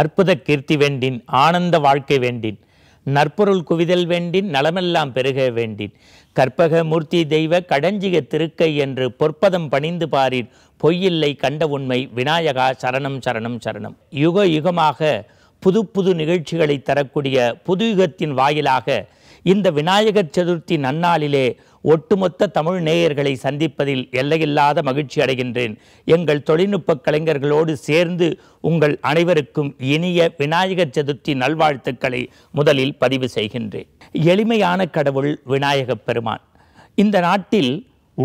அற்புத கீர்த்தி வேண்டின் ஆனந்த வாழ்க்கை வேண்டின் நற்பொருள் குவிதல் வேண்டின் நலமெல்லாம் பெருக வேண்டின் கற்பக மூர்த்தி தெய்வ கடஞ்சிய திருக்கை என்று பொற்பதம் பணிந்து பாரின் பொய்யில்லை கண்ட உண்மை விநாயகா சரணம் சரணம் சரணம் யுக யுகமாக புது புது நிகழ்ச்சிகளை தரக்கூடிய புது யுகத்தின் வாயிலாக இந்த விநாயகர் சதுர்த்தி நன்னாளிலே ஒட்டுமொத்த தமிழ் நேயர்களை சந்திப்பதில் எல்லையில்லாத மகிழ்ச்சி அடைகின்றேன் எங்கள் தொழில்நுட்ப கலைஞர்களோடு சேர்ந்து உங்கள் அனைவருக்கும் இனிய விநாயகர் சதுர்த்தி நல்வாழ்த்துக்களை முதலில் பதிவு செய்கின்றேன் எளிமையான கடவுள் விநாயகப் பெருமான் இந்த நாட்டில்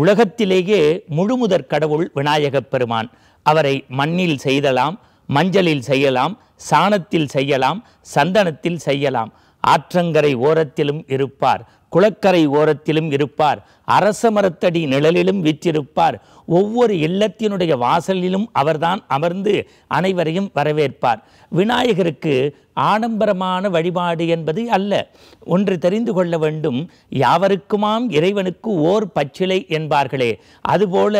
உலகத்திலேயே முழுமுதற் கடவுள் விநாயகப் பெருமான் அவரை மண்ணில் செய்தலாம் மஞ்சளில் செய்யலாம் சாணத்தில் செய்யலாம் சந்தனத்தில் செய்யலாம் ஆற்றங்கரை ஓரத்திலும் இருப்பார் குளக்கரை ஓரத்திலும் இருப்பார் அரச மரத்தடி நிழலிலும் வீற்றிருப்பார் ஒவ்வொரு இல்லத்தினுடைய வாசலிலும் அவர்தான் அமர்ந்து அனைவரையும் வரவேற்பார் விநாயகருக்கு ஆடம்பரமான வழிபாடு என்பது அல்ல ஒன்று தெரிந்து கொள்ள வேண்டும் யாவருக்குமாம் இறைவனுக்கு ஓர் பச்சிலை என்பார்களே அதுபோல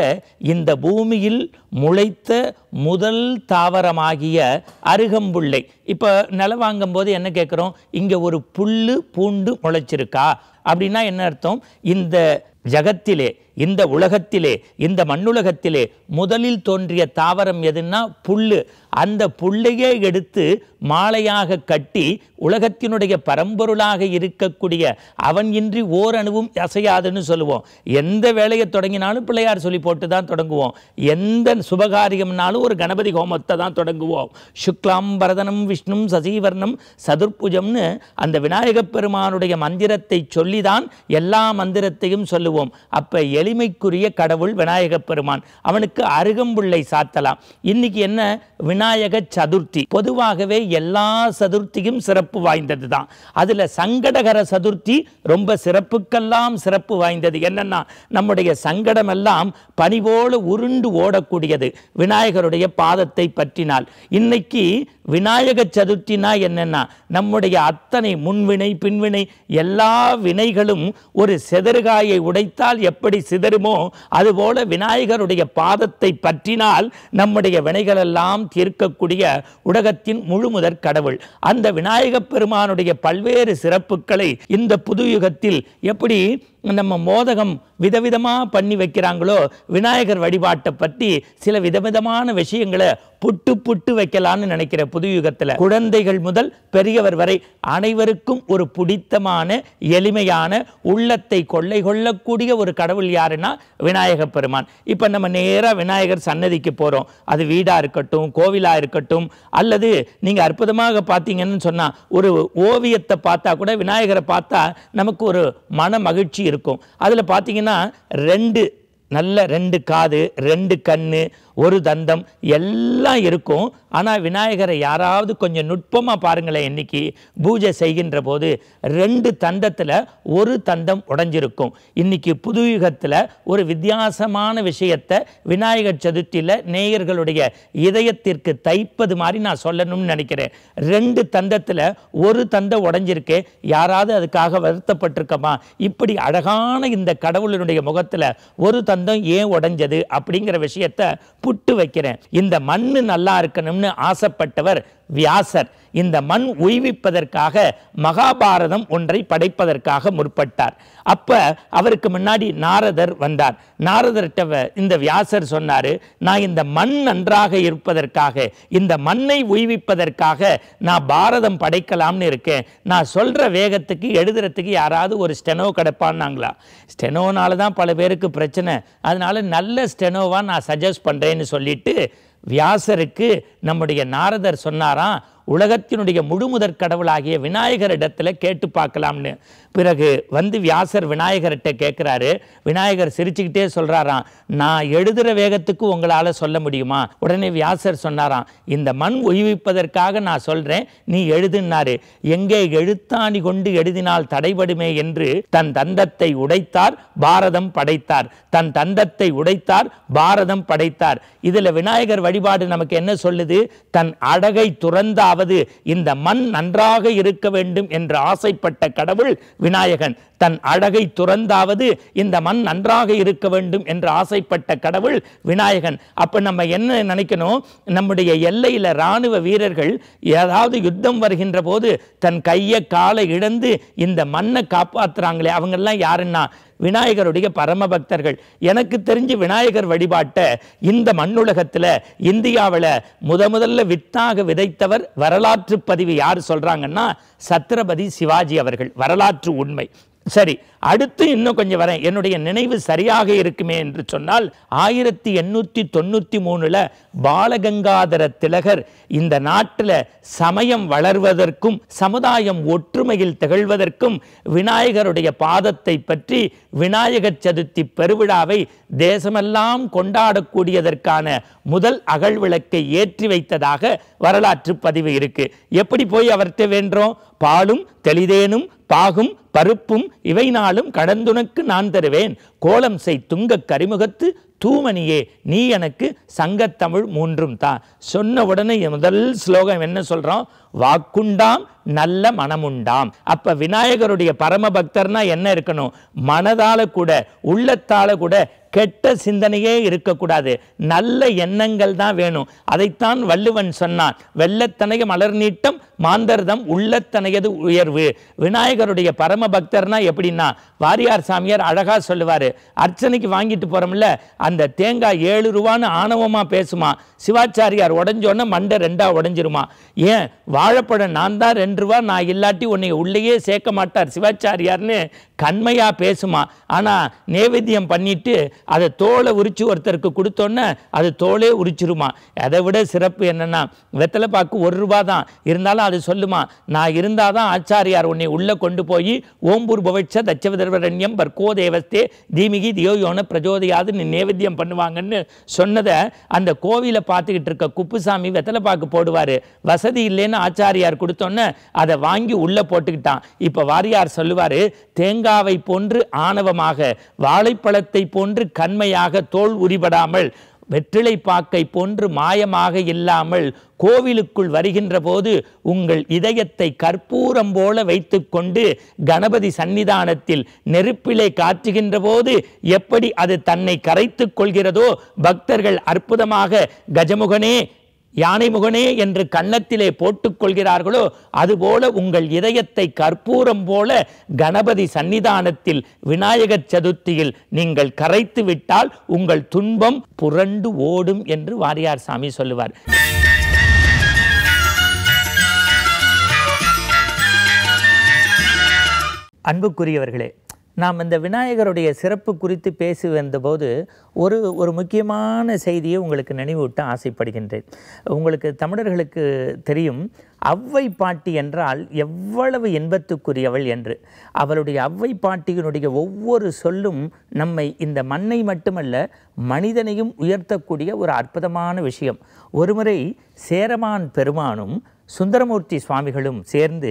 இந்த பூமியில் முளைத்த முதல் தாவரமாகிய அருகம்புள்ளை இப்போ நிலம் வாங்கும் போது என்ன கேட்குறோம் இங்கே ஒரு புல்லு பூண்டு முளைச்சிருக்கா அப்படின்னா என்ன அர்த்தம் இந்த ஜகத்திலே இந்த உலகத்திலே இந்த மண்ணுலகத்திலே முதலில் தோன்றிய தாவரம் எதுன்னா புல்லு அந்த புல்லையே எடுத்து மாலையாக கட்டி உலகத்தினுடைய பரம்பொருளாக இருக்கக்கூடிய அவன் இன்றி ஓரணுவும் அசையாதுன்னு சொல்லுவோம் எந்த வேலையை தொடங்கினாலும் பிள்ளையார் சொல்லி போட்டு தான் தொடங்குவோம் எந்த சுபகாரியம்னாலும் ஒரு கணபதி ஹோமத்தை தான் தொடங்குவோம் சுக்லாம் பரதனம் விஷ்ணும் சசிவர்ணம் சதுர்புஜம்னு அந்த விநாயகப் பெருமானுடைய மந்திரத்தை சொல்லி தான் எல்லா மந்திரத்தையும் சொல்லுவோம் அப்போ எளிமைக்குரிய கடவுள் விநாயக பெருமான் அவனுக்கு அருகம்புள்ளை சாத்தலாம் இன்னைக்கு என்ன விநாயக சதுர்த்தி பொதுவாகவே எல்லா சதுர்த்தியும் சிறப்பு வாய்ந்தது தான் அதில் சங்கடகர சதுர்த்தி ரொம்ப சிறப்புக்கெல்லாம் சிறப்பு வாய்ந்தது என்னன்னா நம்முடைய சங்கடம் எல்லாம் பணிபோல உருண்டு ஓடக்கூடியது விநாயகருடைய பாதத்தை பற்றினால் இன்னைக்கு விநாயக சதுர்த்தினா என்னன்னா நம்முடைய அத்தனை முன்வினை பின்வினை எல்லா வினைகளும் ஒரு செதறுகாயை உடைத்தால் எப்படி சிதறுமோ அதுபோல விநாயகருடைய பாதத்தை பற்றினால் நம்முடைய வினைகளெல்லாம் தீர்க்கக்கூடிய உலகத்தின் முழு முதற் கடவுள் அந்த விநாயகப் பெருமானுடைய பல்வேறு சிறப்புகளை இந்த புது யுகத்தில் எப்படி நம்ம மோதகம் விதவிதமாக பண்ணி வைக்கிறாங்களோ விநாயகர் வழிபாட்டை பற்றி சில விதவிதமான விஷயங்களை புட்டு புட்டு வைக்கலான்னு நினைக்கிற புது யுகத்தில் குழந்தைகள் முதல் பெரியவர் வரை அனைவருக்கும் ஒரு பிடித்தமான எளிமையான உள்ளத்தை கொள்ளை கொள்ளக்கூடிய ஒரு கடவுள் யாருன்னா விநாயக பெருமான் இப்போ நம்ம நேராக விநாயகர் சன்னதிக்கு போகிறோம் அது வீடாக இருக்கட்டும் கோவிலாக இருக்கட்டும் அல்லது நீங்கள் அற்புதமாக பார்த்தீங்கன்னு சொன்னால் ஒரு ஓவியத்தை பார்த்தா கூட விநாயகரை பார்த்தா நமக்கு ஒரு மன மகிழ்ச்சி இருக்கும் இருக்கும் அதில் பார்த்தீங்கன்னா ரெண்டு நல்ல ரெண்டு காது ரெண்டு கண் ஒரு தந்தம் எல்லாம் இருக்கும் ஆனால் விநாயகரை யாராவது கொஞ்சம் நுட்பமாக பாருங்களேன் இன்னைக்கு பூஜை செய்கின்ற போது ரெண்டு தந்தத்தில் ஒரு தந்தம் உடஞ்சிருக்கும் புது புதுயுகத்தில் ஒரு வித்தியாசமான விஷயத்தை விநாயகர் சதுர்த்தியில் நேயர்களுடைய இதயத்திற்கு தைப்பது மாதிரி நான் சொல்லணும்னு நினைக்கிறேன் ரெண்டு தந்தத்தில் ஒரு தந்தம் உடஞ்சிருக்கு யாராவது அதுக்காக வருத்தப்பட்டிருக்கமா இப்படி அழகான இந்த கடவுளினுடைய முகத்தில் ஒரு தந்தம் ஏன் உடஞ்சது அப்படிங்கிற விஷயத்தை புட்டு வைக்கிறேன் இந்த மண் நல்லா இருக்கணும்னு சொல்லணும்னு ஆசைப்பட்டவர் வியாசர் இந்த மண் உய்விப்பதற்காக மகாபாரதம் ஒன்றை படைப்பதற்காக முற்பட்டார் அப்ப அவருக்கு முன்னாடி நாரதர் வந்தார் நாரதர்கிட்ட இந்த வியாசர் சொன்னாரு நான் இந்த மண் நன்றாக இருப்பதற்காக இந்த மண்ணை உய்விப்பதற்காக நான் பாரதம் படைக்கலாம்னு இருக்கேன் நான் சொல்ற வேகத்துக்கு எழுதுறதுக்கு யாராவது ஒரு ஸ்டெனோ கிடப்பான்னாங்களா ஸ்டெனோனால தான் பல பேருக்கு பிரச்சனை அதனால நல்ல ஸ்டெனோவா நான் சஜஸ்ட் பண்றேன்னு சொல்லிட்டு வியாசருக்கு நம்முடைய நாரதர் சொன்னாராம் உலகத்தினுடைய முழுமுதற் கடவுளாகிய இடத்துல கேட்டு பார்க்கலாம்னு பிறகு வந்து வியாசர் விநாயகர்கிட்ட கேட்குறாரு விநாயகர் சிரிச்சுக்கிட்டே சொல்கிறாராம் நான் எழுதுகிற வேகத்துக்கு உங்களால் சொல்ல முடியுமா உடனே வியாசர் சொன்னாராம் இந்த மண் ஒய்விப்பதற்காக நான் சொல்கிறேன் நீ எழுதுனாரு எங்கே எழுத்தாணி கொண்டு எழுதினால் தடைபடுமே என்று தன் தந்தத்தை உடைத்தார் பாரதம் படைத்தார் தன் தந்தத்தை உடைத்தார் பாரதம் படைத்தார் இதில் விநாயகர் வழிபாடு நமக்கு என்ன சொல்லுது தன் அடகை துறந்தார் அதாவது இந்த மண் நன்றாக இருக்க வேண்டும் என்று ஆசைப்பட்ட கடவுள் விநாயகன் தன் அழகை துறந்தாவது இந்த மண் நன்றாக இருக்க வேண்டும் என்று ஆசைப்பட்ட கடவுள் விநாயகன் அப்போ நம்ம என்ன நினைக்கணும் நம்முடைய எல்லையில் ராணுவ வீரர்கள் ஏதாவது யுத்தம் வருகின்ற போது தன் கையை காலை இழந்து இந்த மண்ணை காப்பாற்றுறாங்களே அவங்கெல்லாம் யாருன்னா விநாயகருடைய பரம பக்தர்கள் எனக்கு தெரிஞ்சு விநாயகர் வழிபாட்டை இந்த மண்ணுலகத்தில் இந்தியாவில் முத முதல்ல வித்தாக விதைத்தவர் வரலாற்று பதிவு யார் சொல்கிறாங்கன்னா சத்ரபதி சிவாஜி அவர்கள் வரலாற்று உண்மை சரி அடுத்து இன்னும் கொஞ்சம் வரேன் என்னுடைய நினைவு சரியாக இருக்குமே என்று சொன்னால் ஆயிரத்தி எண்ணூற்றி தொண்ணூற்றி மூணில் பாலகங்காதர திலகர் இந்த நாட்டில் சமயம் வளர்வதற்கும் சமுதாயம் ஒற்றுமையில் திகழ்வதற்கும் விநாயகருடைய பாதத்தை பற்றி விநாயகர் சதுர்த்தி பெருவிழாவை தேசமெல்லாம் கொண்டாடக்கூடியதற்கான முதல் அகழ்விளக்கை ஏற்றி வைத்ததாக வரலாற்று பதிவு இருக்குது எப்படி போய் அவர்கிட்ட வேண்டோம் பாலும் தெளிதேனும் பாகும் பருப்பும் இவை நாளும் கடந்துனக்கு நான் தருவேன் கோலம் செய் துங்கக் கரிமுகத்து தூமணியே நீ எனக்கு சங்கத்தமிழ் மூன்றும் தான் சொன்ன உடனே முதல் ஸ்லோகம் என்ன சொல்கிறோம் வாக்குண்டாம் நல்ல மனமுண்டாம் அப்ப விநாயகருடைய பரம பக்தர்னா என்ன இருக்கணும் மனதால கூட உள்ளத்தால கூட கெட்ட சிந்தனையே இருக்கக்கூடாது நல்ல எண்ணங்கள் தான் வேணும் அதைத்தான் வள்ளுவன் சொன்னான் வெள்ளத்தனைய மலர் நீட்டம் மாந்தர்தம் உள்ளத்தனையது உயர்வு விநாயகருடைய பரம பக்தர்னா எப்படின்னா வாரியார் சாமியார் அழகா சொல்லுவார் அர்ச்சனைக்கு வாங்கிட்டு போறோம்ல அந்த தேங்காய் ஏழு ரூபான்னு ஆணவமா பேசுமா சிவாச்சாரியார் உடஞ்சோன்னே மண்டை ரெண்டா உடஞ்சிருமா ஏன் வாழைப்பழம் நான் தான் ரெண்டு ரூபா நான் இல்லாட்டி உன்னை உள்ளேயே சேர்க்க மாட்டார் சிவாச்சாரியார்னு கண்மையாக பேசுமா ஆனால் நேவேத்தியம் பண்ணிவிட்டு அதை தோலை உரித்து ஒருத்தருக்கு கொடுத்தோன்னே அது தோலே உரிச்சிருமா அதை விட சிறப்பு என்னென்னா வெத்தலை பாக்கு ஒரு ரூபா தான் இருந்தாலும் அது சொல்லுமா நான் இருந்தால் தான் ஆச்சாரியார் உன்னை உள்ளே கொண்டு போய் ஓம்பூர் பவிட்ச தச்சவதர்வரண்யம் பர்கோ தேவஸ்தே தீமிகி தியோயோன பிரஜோதையாது நீ நேவேத்தியம் பண்ணுவாங்கன்னு சொன்னதை அந்த கோவிலை பார்த்துக்கிட்டு இருக்க குப்புசாமி வெத்தலை பாக்கு போடுவார் வசதி இல்லைன்னு ஆச்சாரியார் கொடுத்தோன்னே அதை வாங்கி உள்ளே போட்டுக்கிட்டான் இப்போ வாரியார் சொல்லுவார் தேங்காய் தேங்காவை போன்று ஆணவமாக வாழைப்பழத்தை போன்று கண்மையாக தோல் உரிபடாமல் வெற்றிலை பாக்கை போன்று மாயமாக இல்லாமல் கோவிலுக்குள் வருகின்ற போது உங்கள் இதயத்தை கற்பூரம் போல வைத்துக்கொண்டு கணபதி சன்னிதானத்தில் நெருப்பிலே காற்றுகின்ற போது எப்படி அது தன்னை கரைத்து கொள்கிறதோ பக்தர்கள் அற்புதமாக கஜமுகனே யானை முகனே என்று கன்னத்திலே போட்டுக்கொள்கிறார்களோ அதுபோல உங்கள் இதயத்தை கற்பூரம் போல கணபதி சன்னிதானத்தில் விநாயகர் சதுர்த்தியில் நீங்கள் கரைத்து விட்டால் உங்கள் துன்பம் புரண்டு ஓடும் என்று வாரியார் சாமி சொல்லுவார் அன்புக்குரியவர்களே நாம் இந்த விநாயகருடைய சிறப்பு குறித்து பேசி வந்தபோது ஒரு ஒரு முக்கியமான செய்தியை உங்களுக்கு நினைவூட்ட ஆசைப்படுகின்றேன் உங்களுக்கு தமிழர்களுக்கு தெரியும் அவ்வை பாட்டி என்றால் எவ்வளவு இன்பத்துக்குரியவள் என்று அவளுடைய அவ்வை பாட்டியினுடைய ஒவ்வொரு சொல்லும் நம்மை இந்த மண்ணை மட்டுமல்ல மனிதனையும் உயர்த்தக்கூடிய ஒரு அற்புதமான விஷயம் ஒருமுறை சேரமான் பெருமானும் சுந்தரமூர்த்தி சுவாமிகளும் சேர்ந்து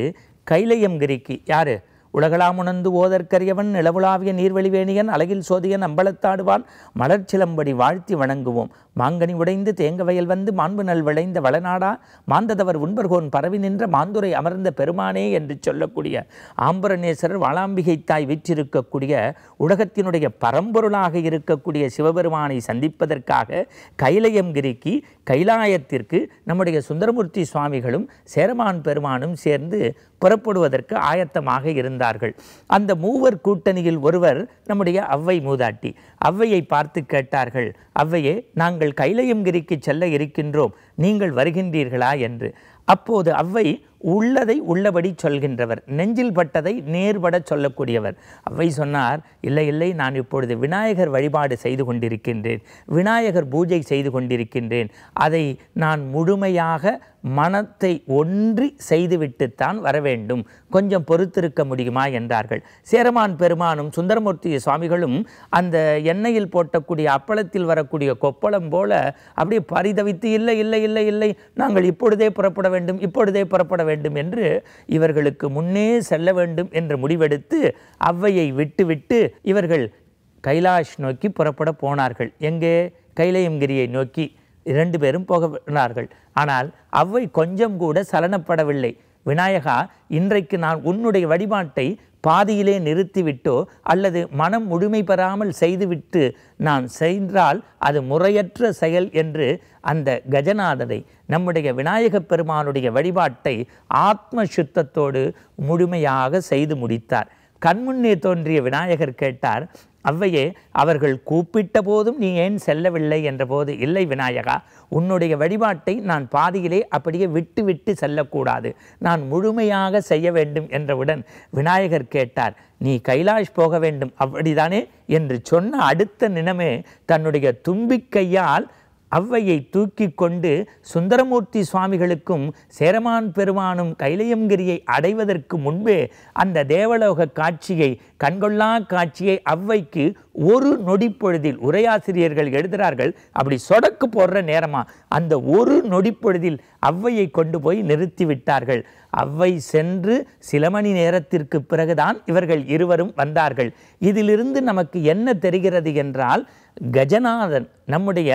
கைலையங்கிரிக்கு யார் உலகளாம் உணர்ந்து ஓதற்கரியவன் நிலவுலாவிய நீர்வெளிவேணியன் அழகில் சோதியன் அம்பலத்தாடுவான் மலர்ச்சிலம்படி வாழ்த்தி வணங்குவோம் மாங்கனி உடைந்து தேங்க வயல் வந்து மாண்பு நல் விளைந்த வளநாடா மாந்ததவர் உண்பர்கோன் பரவி நின்ற மாந்துரை அமர்ந்த பெருமானே என்று சொல்லக்கூடிய ஆம்பரநேஸ்வரர் வாளாம்பிகை தாய் விற்றிருக்கக்கூடிய உலகத்தினுடைய பரம்பொருளாக இருக்கக்கூடிய சிவபெருமானை சந்திப்பதற்காக கைலயம் கிரிக்கி கைலாயத்திற்கு நம்முடைய சுந்தரமூர்த்தி சுவாமிகளும் சேரமான் பெருமானும் சேர்ந்து புறப்படுவதற்கு ஆயத்தமாக இருந்தார்கள் அந்த மூவர் கூட்டணியில் ஒருவர் நம்முடைய அவ்வை மூதாட்டி அவ்வையை பார்த்து கேட்டார்கள் அவ்வையே நாங்கள் கைலையங்கிரிக்கு செல்ல இருக்கின்றோம் நீங்கள் வருகின்றீர்களா என்று அப்போது அவ்வை உள்ளதை உள்ளபடி சொல்கின்றவர் நெஞ்சில் பட்டதை நேர்பட சொல்லக்கூடியவர் அவ்வை சொன்னார் இல்லை இல்லை நான் இப்பொழுது விநாயகர் வழிபாடு செய்து கொண்டிருக்கின்றேன் விநாயகர் பூஜை செய்து கொண்டிருக்கின்றேன் அதை நான் முழுமையாக மனத்தை ஒன்றி செய்துவிட்டுத்தான் வர வேண்டும் கொஞ்சம் பொறுத்திருக்க முடியுமா என்றார்கள் சேரமான் பெருமானும் சுந்தரமூர்த்தி சுவாமிகளும் அந்த எண்ணெயில் போட்டக்கூடிய அப்பளத்தில் வரக்கூடிய கொப்பளம் போல அப்படியே பரிதவித்து இல்லை இல்லை இல்லை இல்லை நாங்கள் இப்பொழுதே புறப்பட வேண்டும் இப்பொழுதே புறப்பட வேண்டும் என்று இவர்களுக்கு முன்னே செல்ல வேண்டும் என்று முடிவெடுத்து அவ்வையை விட்டுவிட்டு இவர்கள் கைலாஷ் நோக்கி புறப்பட போனார்கள் எங்கே கைலயங்கிரியை நோக்கி இரண்டு பேரும் போகினார்கள் ஆனால் அவ்வை கொஞ்சம் கூட சலனப்படவில்லை விநாயகா இன்றைக்கு நான் உன்னுடைய வழிபாட்டை பாதியிலே நிறுத்திவிட்டோ அல்லது மனம் முழுமை பெறாமல் செய்துவிட்டு நான் செய்தால் அது முறையற்ற செயல் என்று அந்த கஜநாதனை நம்முடைய விநாயகப் பெருமானுடைய வழிபாட்டை ஆத்ம சுத்தத்தோடு முழுமையாக செய்து முடித்தார் கண்முன்னே தோன்றிய விநாயகர் கேட்டார் அவ்வையே அவர்கள் கூப்பிட்ட போதும் நீ ஏன் செல்லவில்லை என்றபோது இல்லை விநாயகா உன்னுடைய வழிபாட்டை நான் பாதியிலே அப்படியே விட்டு விட்டு செல்லக்கூடாது நான் முழுமையாக செய்ய வேண்டும் என்றவுடன் விநாயகர் கேட்டார் நீ கைலாஷ் போக வேண்டும் அப்படிதானே என்று சொன்ன அடுத்த நினமே தன்னுடைய தும்பிக்கையால் அவ்வையை தூக்கி கொண்டு சுந்தரமூர்த்தி சுவாமிகளுக்கும் சேரமான் பெருமானும் கைலயங்கிரியை அடைவதற்கு முன்பே அந்த தேவலோக காட்சியை கண்கொள்ளா காட்சியை அவ்வைக்கு ஒரு நொடிப்பொழுதில் உரையாசிரியர்கள் எழுதுகிறார்கள் அப்படி சொடக்கு போடுற நேரமாக அந்த ஒரு நொடிப்பொழுதில் அவ்வையை கொண்டு போய் நிறுத்திவிட்டார்கள் அவ்வை சென்று சில மணி நேரத்திற்கு பிறகுதான் இவர்கள் இருவரும் வந்தார்கள் இதிலிருந்து நமக்கு என்ன தெரிகிறது என்றால் கஜநாதன் நம்முடைய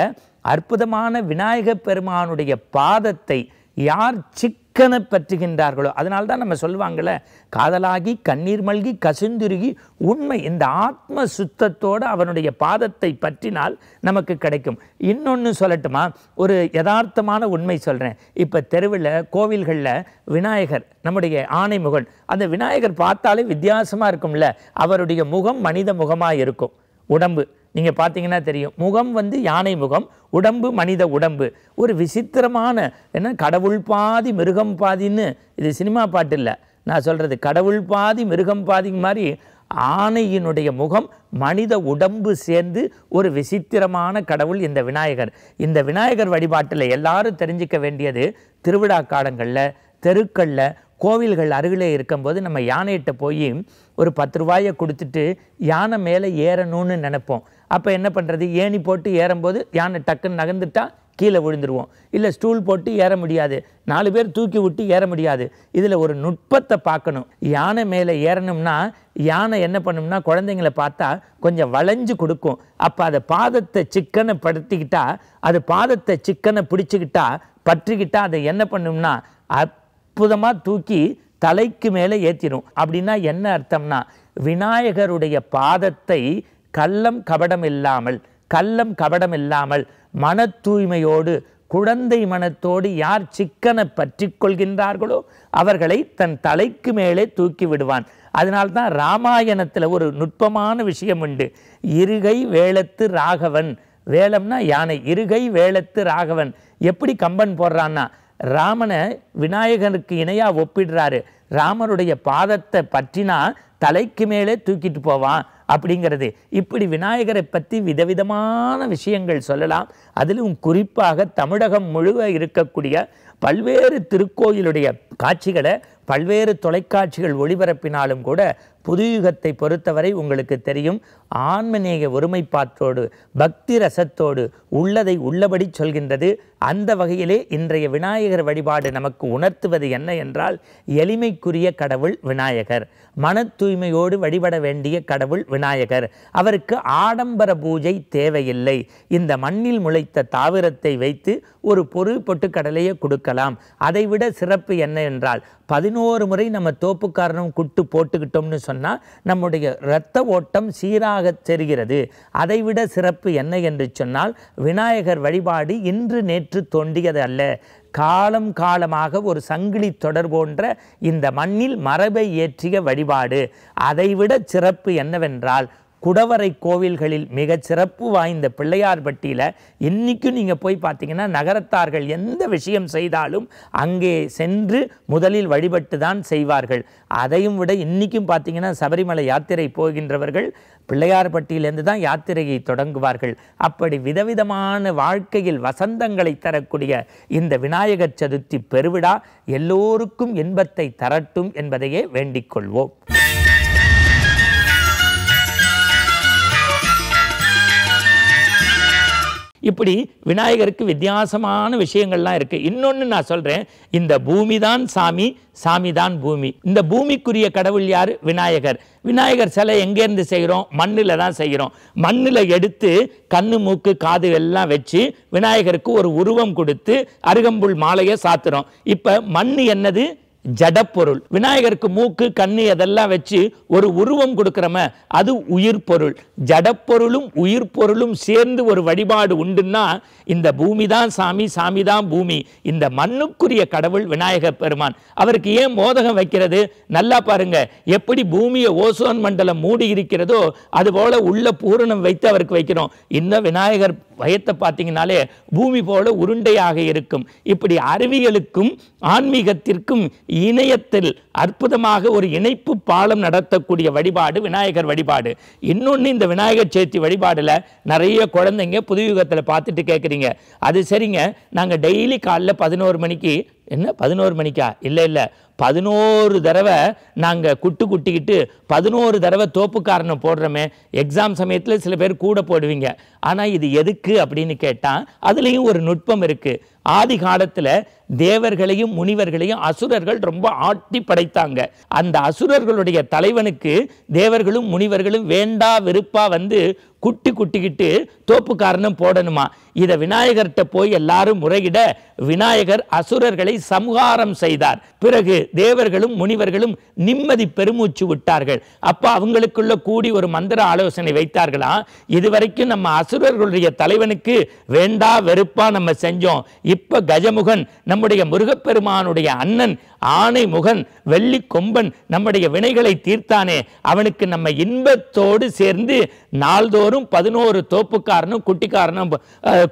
அற்புதமான விநாயகப் பெருமானுடைய பாதத்தை யார் சிக்கனை பற்றுகின்றார்களோ அதனால தான் நம்ம சொல்லுவாங்கள காதலாகி கண்ணீர் மல்கி கசிந்துருகி உண்மை இந்த ஆத்ம சுத்தத்தோடு அவனுடைய பாதத்தை பற்றினால் நமக்கு கிடைக்கும் இன்னொன்று சொல்லட்டுமா ஒரு யதார்த்தமான உண்மை சொல்கிறேன் இப்போ தெருவில் கோவில்களில் விநாயகர் நம்முடைய ஆணைமுகன் அந்த விநாயகர் பார்த்தாலே வித்தியாசமாக இருக்கும்ல அவருடைய முகம் மனித முகமாக இருக்கும் உடம்பு நீங்கள் பார்த்தீங்கன்னா தெரியும் முகம் வந்து யானை முகம் உடம்பு மனித உடம்பு ஒரு விசித்திரமான என்ன கடவுள் பாதி மிருகம் பாதின்னு இது சினிமா பாட்டு இல்லை நான் சொல்கிறது கடவுள் பாதி மிருகம் பாதி மாதிரி ஆணையினுடைய முகம் மனித உடம்பு சேர்ந்து ஒரு விசித்திரமான கடவுள் இந்த விநாயகர் இந்த விநாயகர் வழிபாட்டில் எல்லாரும் தெரிஞ்சிக்க வேண்டியது திருவிழா காலங்களில் தெருக்களில் கோவில்கள் அருகிலே இருக்கும்போது நம்ம யானையிட்ட போய் ஒரு பத்து ரூபாயை கொடுத்துட்டு யானை மேலே ஏறணும்னு நினைப்போம் அப்போ என்ன பண்ணுறது ஏணி போட்டு ஏறும்போது யானை டக்குன்னு நகர்ந்துட்டா கீழே விழுந்துருவோம் இல்லை ஸ்டூல் போட்டு ஏற முடியாது நாலு பேர் தூக்கி விட்டு ஏற முடியாது இதில் ஒரு நுட்பத்தை பார்க்கணும் யானை மேலே ஏறணும்னா யானை என்ன பண்ணும்னா குழந்தைங்களை பார்த்தா கொஞ்சம் வளைஞ்சு கொடுக்கும் அப்போ அதை பாதத்தை சிக்கனை படுத்திக்கிட்டா அது பாதத்தை சிக்கனை பிடிச்சிக்கிட்டா பற்றிக்கிட்டா அதை என்ன பண்ணும்னா அப் அற்புதமாக தூக்கி தலைக்கு மேலே ஏற்றிடும் அப்படின்னா என்ன அர்த்தம்னா விநாயகருடைய பாதத்தை கள்ளம் கபடம் இல்லாமல் கள்ளம் கபடம் இல்லாமல் மன தூய்மையோடு குழந்தை மனத்தோடு யார் சிக்கனை பற்றி கொள்கின்றார்களோ அவர்களை தன் தலைக்கு மேலே தூக்கி விடுவான் அதனால்தான் ராமாயணத்தில் ஒரு நுட்பமான விஷயம் உண்டு இருகை வேளத்து ராகவன் வேலம்னா யானை இருகை வேளத்து ராகவன் எப்படி கம்பன் போடுறான்னா ராமனை விநாயகனுக்கு இணையாக ஒப்பிடுறாரு ராமனுடைய பாதத்தை பற்றினா தலைக்கு மேலே தூக்கிட்டு போவான் அப்படிங்கிறது இப்படி விநாயகரை பற்றி விதவிதமான விஷயங்கள் சொல்லலாம் அதிலும் குறிப்பாக தமிழகம் முழுவ இருக்கக்கூடிய பல்வேறு திருக்கோயிலுடைய காட்சிகளை பல்வேறு தொலைக்காட்சிகள் ஒளிபரப்பினாலும் கூட புதுயுகத்தை பொறுத்தவரை உங்களுக்கு தெரியும் ஆன்மநேக ஒருமைப்பாற்றோடு பக்தி ரசத்தோடு உள்ளதை உள்ளபடி சொல்கின்றது அந்த வகையிலே இன்றைய விநாயகர் வழிபாடு நமக்கு உணர்த்துவது என்ன என்றால் எளிமைக்குரிய கடவுள் விநாயகர் மன தூய்மையோடு வழிபட வேண்டிய கடவுள் விநாயகர் அவருக்கு ஆடம்பர பூஜை தேவையில்லை இந்த மண்ணில் முளைத்த தாவரத்தை வைத்து ஒரு பொட்டு கடலையை கொடுக்கலாம் அதைவிட சிறப்பு என்ன என்றால் பதினோரு முறை நம்ம தோப்புக்காரனும் குட்டு போட்டுக்கிட்டோம்னு சொன்னால் நம்முடைய இரத்த ஓட்டம் சீராக சிறப்பாக தெரிகிறது அதைவிட சிறப்பு என்ன என்று சொன்னால் விநாயகர் வழிபாடு இன்று நேற்று தோண்டியது அல்ல காலம் காலமாக ஒரு சங்கிலி தொடர் போன்ற இந்த மண்ணில் மரபை ஏற்றிய வழிபாடு அதைவிட சிறப்பு என்னவென்றால் குடவரை கோவில்களில் மிக சிறப்பு வாய்ந்த பிள்ளையார்பட்டியில் இன்றைக்கும் நீங்கள் போய் பார்த்தீங்கன்னா நகரத்தார்கள் எந்த விஷயம் செய்தாலும் அங்கே சென்று முதலில் வழிபட்டு தான் செய்வார்கள் அதையும் விட இன்றைக்கும் பார்த்தீங்கன்னா சபரிமலை யாத்திரை போகின்றவர்கள் பிள்ளையார்பட்டியிலேருந்து தான் யாத்திரையை தொடங்குவார்கள் அப்படி விதவிதமான வாழ்க்கையில் வசந்தங்களை தரக்கூடிய இந்த விநாயகர் சதுர்த்தி பெருவிழா எல்லோருக்கும் இன்பத்தை தரட்டும் என்பதையே வேண்டிக் கொள்வோம் இப்படி விநாயகருக்கு வித்தியாசமான விஷயங்கள்லாம் இருக்குது இன்னொன்று நான் சொல்கிறேன் இந்த பூமி தான் சாமி சாமி தான் பூமி இந்த பூமிக்குரிய கடவுள் யார் விநாயகர் விநாயகர் சிலை எங்கேருந்து செய்கிறோம் மண்ணில் தான் செய்கிறோம் மண்ணில் எடுத்து கண்ணு மூக்கு காது எல்லாம் வச்சு விநாயகருக்கு ஒரு உருவம் கொடுத்து அருகம்புல் மாலையை சாத்துறோம் இப்போ மண் என்னது ஜடப்பொருள் விநாயகருக்கு மூக்கு கண்ணு அதெல்லாம் வச்சு ஒரு உருவம் கொடுக்குறம அது உயிர் பொருள் ஜடப்பொருளும் உயிர் பொருளும் சேர்ந்து ஒரு வழிபாடு உண்டுன்னா இந்த பூமி தான் சாமி சாமி தான் பூமி இந்த மண்ணுக்குரிய கடவுள் விநாயகர் பெருமான் அவருக்கு ஏன் மோதகம் வைக்கிறது நல்லா பாருங்க எப்படி பூமியை ஓசோன் மண்டலம் மூடி இருக்கிறதோ அதுபோல உள்ள பூரணம் வைத்து அவருக்கு வைக்கிறோம் இன்னும் விநாயகர் வயத்தை பார்த்தீங்கனாலே பூமி போல உருண்டையாக இருக்கும் இப்படி அறிவியலுக்கும் ஆன்மீகத்திற்கும் இணையத்தில் அற்புதமாக ஒரு இணைப்பு பாலம் நடத்தக்கூடிய வழிபாடு விநாயகர் வழிபாடு இன்னொன்று இந்த விநாயகர் சேர்த்தி வழிபாடில் நிறைய குழந்தைங்க புதுயுகத்தில் பார்த்துட்டு கேட்குறீங்க அது சரிங்க நாங்கள் டெய்லி காலைல பதினோரு மணிக்கு என்ன பதினோரு மணிக்கா இல்லை இல்லை பதினோரு தடவை நாங்கள் குட்டு குட்டிக்கிட்டு பதினோரு தடவை தோப்புக்காரனை போடுறோமே எக்ஸாம் சமயத்தில் சில பேர் கூட போடுவீங்க ஆனால் இது எதுக்கு அப்படின்னு கேட்டால் அதுலேயும் ஒரு நுட்பம் இருக்குது ஆதி காலத்தில் தேவர்களையும் முனிவர்களையும் அசுரர்கள் ரொம்ப ஆட்டி படைத்தாங்க அந்த அசுரர்களுடைய தலைவனுக்கு தேவர்களும் முனிவர்களும் வேண்டா வெறுப்பா வந்து குட்டி குட்டிக்கிட்டு தோப்புக்காரனும் போடணுமா இதை விநாயகர்கிட்ட போய் எல்லாரும் முறையிட விநாயகர் அசுரர்களை சமுகாரம் செய்தார் பிறகு தேவர்களும் முனிவர்களும் நிம்மதி பெருமூச்சு விட்டார்கள் அப்போ அவங்களுக்குள்ள கூடி ஒரு மந்திர ஆலோசனை வைத்தார்களா இதுவரைக்கும் நம்ம அசுரர்களுடைய தலைவனுக்கு வேண்டா வெறுப்பா நம்ம செஞ்சோம் இப்போ கஜமுகன் நம்ம நம்முடைய முருகப்பெருமானுடைய அண்ணன் ஆணை முகன் வெள்ளி கொம்பன் நம்முடைய வினைகளை தீர்த்தானே அவனுக்கு நம்ம இன்பத்தோடு சேர்ந்து நாள்தோறும் பதினோரு தோப்புக்காரனும் குட்டிக்காரனும்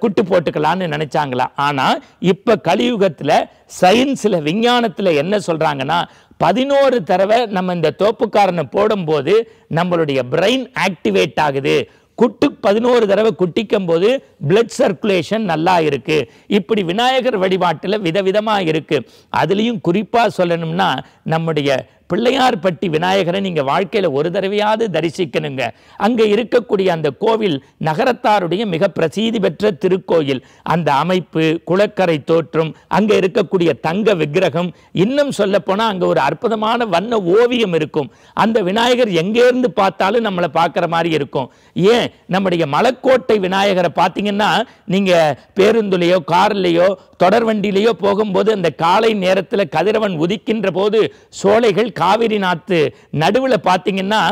குட்டு போட்டுக்கலான்னு நினைச்சாங்களாம் ஆனால் இப்போ கலியுகத்தில் சயின்ஸில் விஞ்ஞானத்தில் என்ன சொல்கிறாங்கன்னா பதினோரு தடவை நம்ம இந்த தோப்புக்காரனை போடும்போது நம்மளுடைய பிரெயின் ஆக்டிவேட் ஆகுது குட்டு பதினோரு தடவை குட்டிக்கும் போது பிளட் சர்க்குலேஷன் நல்லா இருக்குது இப்படி விநாயகர் வழிபாட்டில் விதவிதமாக இருக்குது அதுலேயும் குறிப்பாக சொல்லணும்னா நம்முடைய பிள்ளையார்பட்டி விநாயகரை நீங்கள் வாழ்க்கையில் ஒரு தடவையாவது தரிசிக்கணுங்க அங்கே இருக்கக்கூடிய அந்த கோவில் நகரத்தாருடைய மிக பிரசீதி பெற்ற திருக்கோயில் அந்த அமைப்பு குளக்கரை தோற்றம் அங்கே இருக்கக்கூடிய தங்க விக்கிரகம் இன்னும் சொல்லப்போனால் அங்கே ஒரு அற்புதமான வண்ண ஓவியம் இருக்கும் அந்த விநாயகர் எங்கேருந்து பார்த்தாலும் நம்மளை பார்க்குற மாதிரி இருக்கும் ஏன் நம்முடைய மலக்கோட்டை விநாயகரை பார்த்தீங்கன்னா நீங்கள் பேருந்துலேயோ கார்லேயோ தொடர் வண்டியிலேயோ போகும்போது அந்த காலை நேரத்தில் கதிரவன் உதிக்கின்ற போது சோலைகள் காவிரி நாத்து நடுவில் பார்த்தீங்கன்னா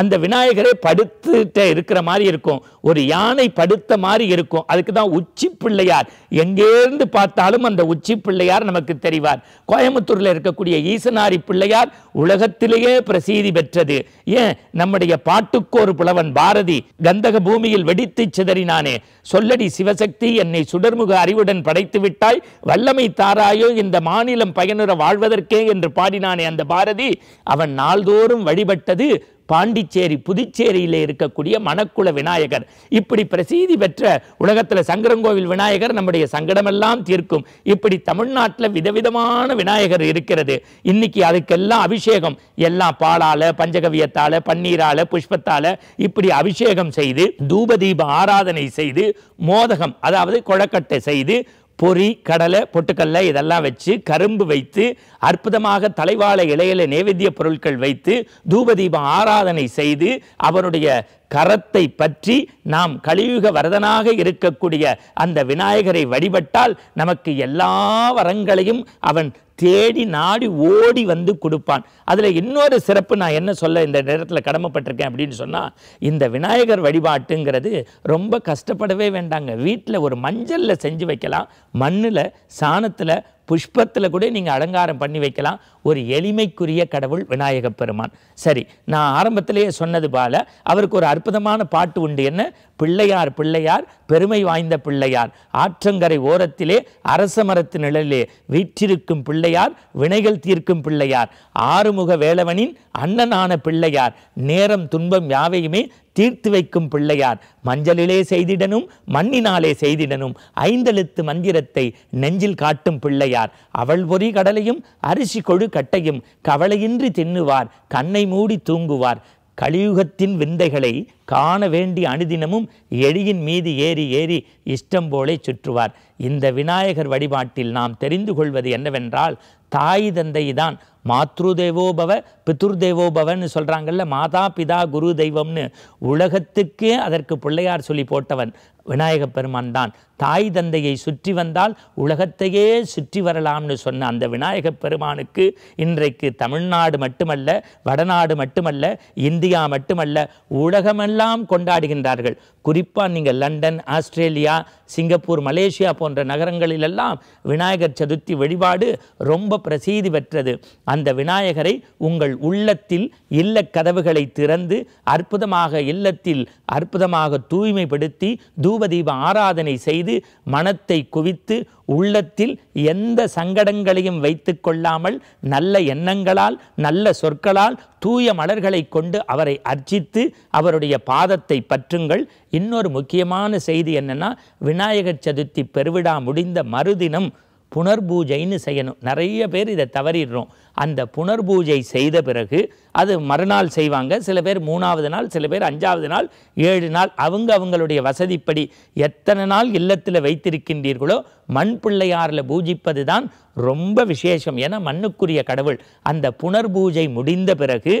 அந்த விநாயகரை படுத்துட்ட இருக்கிற மாதிரி இருக்கும் ஒரு யானை படுத்த மாதிரி இருக்கும் அதுக்கு தான் உச்சி பிள்ளையார் எங்கேருந்து பார்த்தாலும் அந்த உச்சி பிள்ளையார் நமக்கு தெரிவார் கோயம்புத்தூரில் இருக்கக்கூடிய ஈசனாரி பிள்ளையார் உலகத்திலேயே பிரசீதி பெற்றது ஏன் நம்முடைய பாட்டுக்கோர் புலவன் பாரதி கந்தக பூமியில் வெடித்து சிதறினானே சொல்லடி சிவசக்தி என்னை சுடர்முக அறிவுடன் படைத்து விட்டாய் வல்லமை தாராயோ இந்த மாநிலம் பயனுற வாழ்வதற்கே என்று பாடினானே அந்த பாரதி அவன் நாள்தோறும் வழிபட்டது பாண்டிச்சேரி புதுச்சேரியில் இருக்கக்கூடிய மணக்குள விநாயகர் இப்படி பிரசீதி பெற்ற உலகத்தில் சங்கரங்கோவில் விநாயகர் நம்முடைய சங்கடமெல்லாம் தீர்க்கும் இப்படி தமிழ்நாட்டில் விதவிதமான விநாயகர் இருக்கிறது இன்னைக்கு அதுக்கெல்லாம் அபிஷேகம் எல்லாம் பாலால் பஞ்சகவியத்தால் பன்னீரால் புஷ்பத்தால் இப்படி அபிஷேகம் செய்து தூபதீப ஆராதனை செய்து மோதகம் அதாவது கொழக்கட்டை செய்து பொறி கடலை பொட்டுக்கல்ல இதெல்லாம் வச்சு கரும்பு வைத்து அற்புதமாக தலைவாழ இலையில நேவேத்திய பொருட்கள் வைத்து தூபதீபம் ஆராதனை செய்து அவருடைய கரத்தை பற்றி நாம் கலியுக வரதனாக இருக்கக்கூடிய அந்த விநாயகரை வழிபட்டால் நமக்கு எல்லா வரங்களையும் அவன் தேடி நாடி ஓடி வந்து கொடுப்பான் அதில் இன்னொரு சிறப்பு நான் என்ன சொல்ல இந்த நேரத்தில் கடமைப்பட்டிருக்கேன் அப்படின்னு சொன்னால் இந்த விநாயகர் வழிபாட்டுங்கிறது ரொம்ப கஷ்டப்படவே வேண்டாங்க வீட்டில் ஒரு மஞ்சளில் செஞ்சு வைக்கலாம் மண்ணில் சாணத்தில் புஷ்பத்தில் கூட நீங்கள் அலங்காரம் பண்ணி வைக்கலாம் ஒரு எளிமைக்குரிய கடவுள் விநாயக பெருமான் சரி நான் ஆரம்பத்திலேயே சொன்னது போல அவருக்கு ஒரு அற்புதமான பாட்டு உண்டு என்ன பிள்ளையார் பிள்ளையார் பெருமை வாய்ந்த பிள்ளையார் ஆற்றங்கரை ஓரத்திலே அரச மரத்து நிழலிலே வீற்றிருக்கும் பிள்ளையார் வினைகள் தீர்க்கும் பிள்ளையார் ஆறுமுக வேளவனின் அண்ணனான பிள்ளையார் நேரம் துன்பம் யாவையுமே தீர்த்து வைக்கும் பிள்ளையார் மஞ்சளிலே செய்திடனும் மண்ணினாலே செய்திடனும் ஐந்தெழுத்து மந்திரத்தை நெஞ்சில் காட்டும் பிள்ளையார் அவள் பொறி கடலையும் அரிசி கொழு கட்டையும் கவலையின்றி தின்னுவார் கண்ணை மூடி தூங்குவார் கலியுகத்தின் விந்தைகளை காண வேண்டிய அனுதினமும் எழியின் மீது ஏறி ஏறி இஷ்டம் போலே சுற்றுவார் இந்த விநாயகர் வழிபாட்டில் நாம் தெரிந்து கொள்வது என்னவென்றால் தாய் தந்தை தான் மாத்ருதேவோபவ பித்துர்தேவோபவன்னு சொல்கிறாங்கல்ல மாதா பிதா குரு தெய்வம்னு உலகத்துக்கே அதற்கு பிள்ளையார் சொல்லி போட்டவன் விநாயகப் பெருமான் தான் தாய் தந்தையை சுற்றி வந்தால் உலகத்தையே சுற்றி வரலாம்னு சொன்ன அந்த விநாயகப் பெருமானுக்கு இன்றைக்கு தமிழ்நாடு மட்டுமல்ல வடநாடு மட்டுமல்ல இந்தியா மட்டுமல்ல உலகமெல்லாம் கொண்டாடுகின்றார்கள் குறிப்பாக நீங்கள் லண்டன் ஆஸ்திரேலியா சிங்கப்பூர் மலேசியா போன்ற நகரங்களிலெல்லாம் விநாயகர் சதுர்த்தி வழிபாடு ரொம்ப பிரசீதி பெற்றது அந்த விநாயகரை உங்கள் உள்ளத்தில் இல்ல கதவுகளை திறந்து அற்புதமாக இல்லத்தில் அற்புதமாக தூய்மைப்படுத்தி தூபதீப ஆராதனை செய்து மனத்தை குவித்து உள்ளத்தில் எந்த சங்கடங்களையும் வைத்து கொள்ளாமல் நல்ல எண்ணங்களால் நல்ல சொற்களால் தூய மலர்களை கொண்டு அவரை அர்ச்சித்து அவருடைய பாதத்தை பற்றுங்கள் இன்னொரு முக்கியமான செய்தி என்னென்னா விநாயகர் சதுர்த்தி பெருவிடா முடிந்த மறுதினம் புனர்பூஜைன்னு செய்யணும் நிறைய பேர் இதை தவறிடுறோம் அந்த புனர்பூஜை செய்த பிறகு அது மறுநாள் செய்வாங்க சில பேர் மூணாவது நாள் சில பேர் அஞ்சாவது நாள் ஏழு நாள் அவங்க அவங்களுடைய வசதிப்படி எத்தனை நாள் இல்லத்தில் வைத்திருக்கின்றீர்களோ மண் பிள்ளையாரில் பூஜிப்பது தான் ரொம்ப விசேஷம் என மண்ணுக்குரிய கடவுள் அந்த புனர்பூஜை முடிந்த பிறகு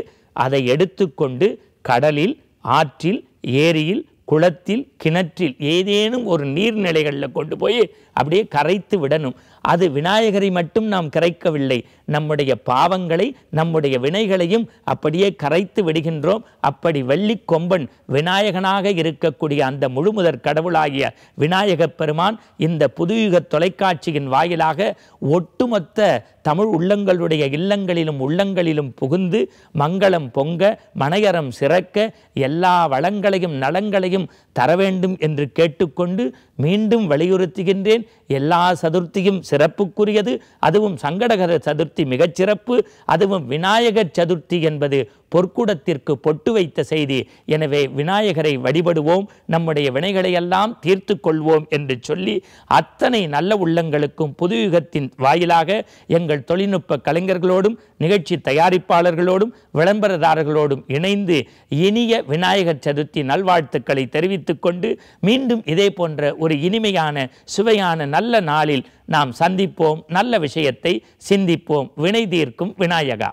அதை எடுத்துக்கொண்டு கடலில் ஆற்றில் ஏரியில் குளத்தில் கிணற்றில் ஏதேனும் ஒரு நீர்நிலைகளில் கொண்டு போய் அப்படியே கரைத்து விடணும் அது விநாயகரை மட்டும் நாம் கரைக்கவில்லை நம்முடைய பாவங்களை நம்முடைய வினைகளையும் அப்படியே கரைத்து விடுகின்றோம் அப்படி வெள்ளி கொம்பன் விநாயகனாக இருக்கக்கூடிய அந்த முழுமுதற் கடவுளாகிய விநாயகப் பெருமான் இந்த புதுயுக தொலைக்காட்சியின் வாயிலாக ஒட்டுமொத்த தமிழ் உள்ளங்களுடைய இல்லங்களிலும் உள்ளங்களிலும் புகுந்து மங்களம் பொங்க மனையறம் சிறக்க எல்லா வளங்களையும் நலங்களையும் தர வேண்டும் என்று கேட்டுக்கொண்டு மீண்டும் வலியுறுத்துகின்றேன் எல்லா சதுர்த்தியும் சிறப்புக்குரியது அதுவும் சங்கடகர சதுர்த்தி சதுர்த்தி மிகச்சிறப்பு அதுவும் விநாயகர் சதுர்த்தி என்பது பொற்குடத்திற்கு பொட்டு வைத்த செய்தி எனவே விநாயகரை வழிபடுவோம் நம்முடைய வினைகளையெல்லாம் தீர்த்து கொள்வோம் என்று சொல்லி அத்தனை நல்ல உள்ளங்களுக்கும் புது யுகத்தின் வாயிலாக எங்கள் தொழில்நுட்ப கலைஞர்களோடும் நிகழ்ச்சி தயாரிப்பாளர்களோடும் விளம்பரதாரர்களோடும் இணைந்து இனிய விநாயகர் சதுர்த்தி நல்வாழ்த்துக்களை தெரிவித்துக் கொண்டு மீண்டும் இதே போன்ற ஒரு இனிமையான சுவையான நல்ல நாளில் நாம் சந்திப்போம் நல்ல விஷயத்தை சிந்திப்போம் வினை தீர்க்கும் விநாயகா